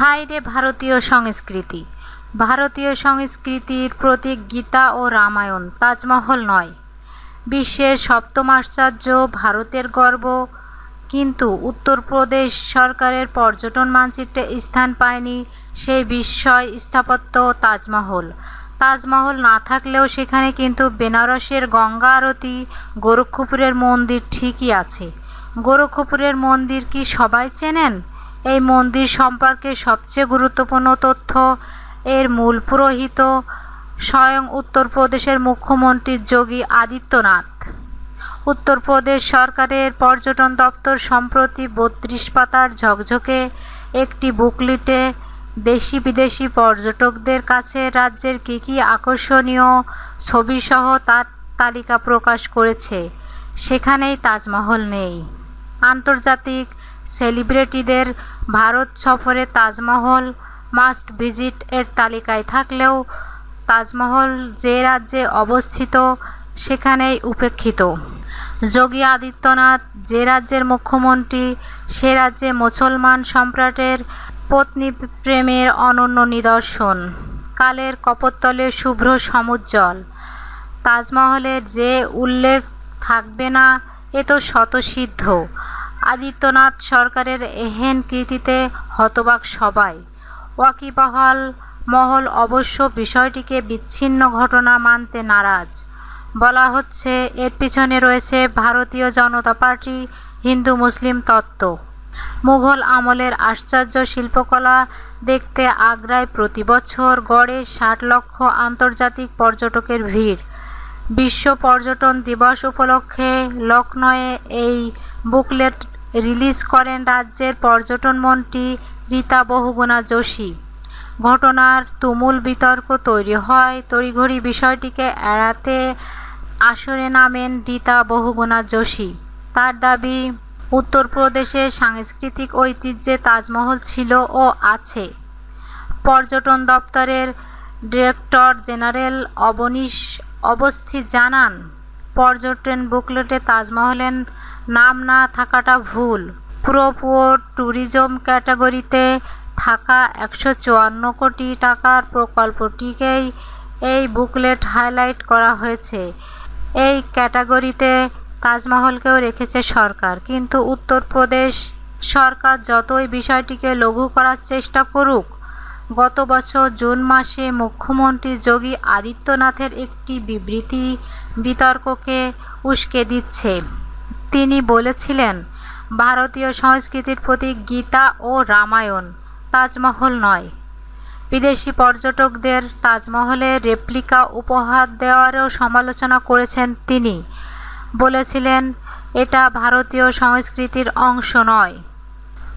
হায় রে ভারতীয় সংস্কৃতি ভারতীয় সংস্কৃতির প্রতীক গীতা ও রামায়ণ তাজমহল নয় বিশ্বের সপ্তম আশ্চর্য ভারতের গর্ব কিন্তু উত্তরপ্রদেশ সরকারের পর্যটন মানচিত্রে স্থান পায়নি সেই বিস্ময় স্থাপত্য তাজমহল তাজমহল না থাকলেও সেখানে কিন্তু বেনারসের গঙ্গা আরতি গোরক্ষপুরের মন্দির ঠিকই আছে গোরক্ষপুরের মন্দির কি সবাই চেনেন এই মন্দির সম্পর্কে সবচেয়ে গুরুত্বপূর্ণ তথ্য এর মূল পুরোহিত স্বয়ং উত্তরপ্রদেশের মুখ্যমন্ত্রী যোগী আদিত্যনাথ উত্তরপ্রদেশ সরকারের পর্যটন দপ্তর সম্প্রতি বত্রিশ পাতার ঝকঝকে একটি বুকলিটে দেশি বিদেশি পর্যটকদের কাছে রাজ্যের কী কী আকর্ষণীয় ছবিসহ তার তালিকা প্রকাশ করেছে সেখানেই তাজমহল নেই আন্তর্জাতিক সেলিব্রিটিদের ভারত সফরে তাজমহল মাস্ট ভিজিট এর তালিকায় থাকলেও তাজমহল যে রাজ্যে অবস্থিত সেখানেই উপেক্ষিত যোগী আদিত্যনাথ যে রাজ্যের মুখ্যমন্ত্রী সে রাজ্যে মুসলমান সম্রাটের পত্নী প্রেমের অনন্য নিদর্শন কালের কপত্তলে শুভ্র সমুজ্জ্বল তাজমহলের যে উল্লেখ থাকবে না এ তো স্বতসিদ্ধ আদিত্যনাথ সরকারের এহেন কৃতিতে হতবাক সবাই ওয়াকিবহাল মহল অবশ্য বিষয়টিকে বিচ্ছিন্ন ঘটনা মানতে নারাজ বলা হচ্ছে এর পিছনে রয়েছে ভারতীয় জনতা পার্টি হিন্দু মুসলিম তত্ত্ব মুঘল আমলের আশ্চর্য শিল্পকলা দেখতে আগ্রায় প্রতি বছর গড়ে ষাট লক্ষ আন্তর্জাতিক পর্যটকের ভিড় বিশ্ব পর্যটন দিবস উপলক্ষে লখনৌয়ে এই বুকলেট রিলিজ করেন রাজ্যের পর্যটন মন্ত্রী রীতা বহুগুণা যোশী ঘটনার তুমুল বিতর্ক তৈরি হয় তড়িঘড়ি বিষয়টিকে এড়াতে আসরে নামেন রীতা বহুগুণা যোশী তার দাবি উত্তরপ্রদেশের সাংস্কৃতিক ঐতিহ্যে তাজমহল ছিল ও আছে পর্যটন দপ্তরের ডিরেক্টর জেনারেল অবনীশ অবস্থি জানান পর্যটন বুকলেটে তাজমহলের নাম না থাকাটা ভুল প্রোপোর ট্যুরিজম ক্যাটাগরিতে থাকা একশো চুয়ান্ন কোটি টাকার প্রকল্পটিকেই এই বুকলেট হাইলাইট করা হয়েছে এই ক্যাটাগরিতে তাজমহলকেও রেখেছে সরকার কিন্তু উত্তরপ্রদেশ সরকার যতই বিষয়টিকে লঘু করার চেষ্টা করুক গত বছর জুন মাসে মুখ্যমন্ত্রী যোগী আদিত্যনাথের একটি বিবৃতি বিতর্ককে উস্কে দিচ্ছে তিনি বলেছিলেন ভারতীয় সংস্কৃতির প্রতি গীতা ও রামায়ণ তাজমহল নয় বিদেশি পর্যটকদের তাজমহলের রেপ্লিকা উপহার দেওয়ারও সমালোচনা করেছেন তিনি বলেছিলেন এটা ভারতীয় সংস্কৃতির অংশ নয়